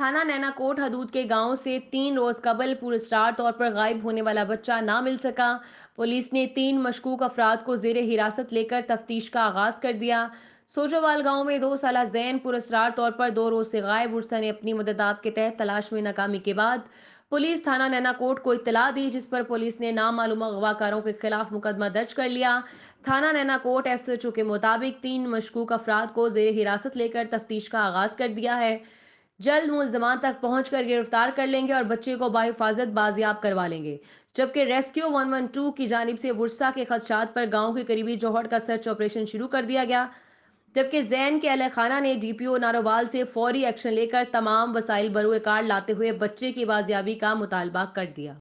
थाना नैना कोट हदूद के गांव से तीन रोज कबल पुरस्कार तौर पर गायब होने वाला बच्चा ना मिल सका पुलिस ने तीन मशकूक अफराद को जेर हिरासत लेकर तफ्तीश का आगाज कर दिया सोजोवाल गांव में दो साल जैन पुरस्कार तौर पर दो रोज से गायब उर्सा ने अपनी मदद आप के तहत तलाश में नाकामी के बाद पुलिस थाना नैना कोट को इतला दी जिस पर पुलिस ने नामालूम अगवाकारों के खिलाफ मुकदमा दर्ज कर लिया थाना Naina Kot S H O के मुताबिक तीन मशकूक अफराद को जेर हिरासत लेकर तफ्तीश का आगाज कर दिया है जल्द मुलजमान तक पहुँच कर गिरफ्तार कर लेंगे और बच्चे को बाहिफाजत बाजियाब करवा लेंगे जबकि रेस्क्यू वन वन टू की जानब से वर्षा के खदशात पर गाँव के करीबी जौहर का सर्च ऑपरेशन शुरू कर दिया गया जबकि जैन के अहल खाना ने डी पी ओ नारोवाल से फौरी एक्शन लेकर तमाम वसाइल बरुए कार लाते हुए बच्चे की बाजियाबी का मुतालबा कर दिया